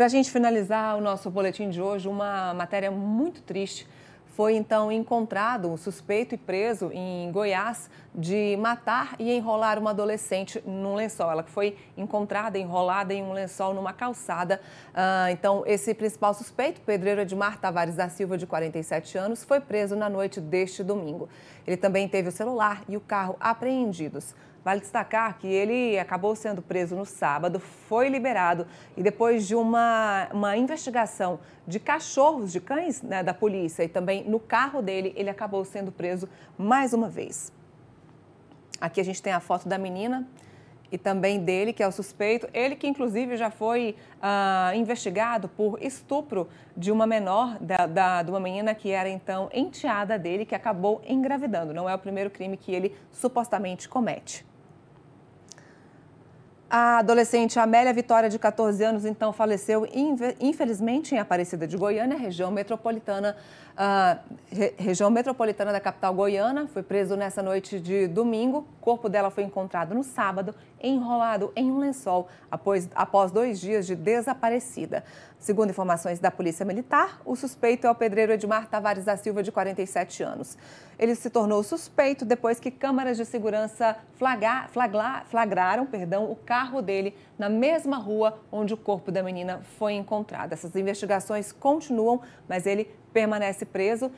Para a gente finalizar o nosso boletim de hoje, uma matéria muito triste. Foi então encontrado um suspeito e preso em Goiás de matar e enrolar uma adolescente num lençol. Ela foi encontrada enrolada em um lençol numa calçada. Ah, então, esse principal suspeito, pedreiro Edmar Tavares da Silva, de 47 anos, foi preso na noite deste domingo. Ele também teve o celular e o carro apreendidos. Vale destacar que ele acabou sendo preso no sábado, foi liberado e depois de uma, uma investigação de cachorros, de cães né, da polícia e também no carro dele, ele acabou sendo preso mais uma vez. Aqui a gente tem a foto da menina e também dele, que é o suspeito. Ele que, inclusive, já foi ah, investigado por estupro de uma menor, da, da, de uma menina que era, então, enteada dele, que acabou engravidando. Não é o primeiro crime que ele supostamente comete. A adolescente Amélia Vitória, de 14 anos, então faleceu infelizmente em Aparecida de Goiânia, região metropolitana, uh, re região metropolitana da capital goiana. Foi preso nessa noite de domingo. O corpo dela foi encontrado no sábado, enrolado em um lençol, após, após dois dias de desaparecida. Segundo informações da Polícia Militar, o suspeito é o pedreiro Edmar Tavares da Silva, de 47 anos. Ele se tornou suspeito depois que câmaras de segurança flagrar, flagrar, flagraram perdão, o carro carro dele na mesma rua onde o corpo da menina foi encontrado. Essas investigações continuam, mas ele permanece preso.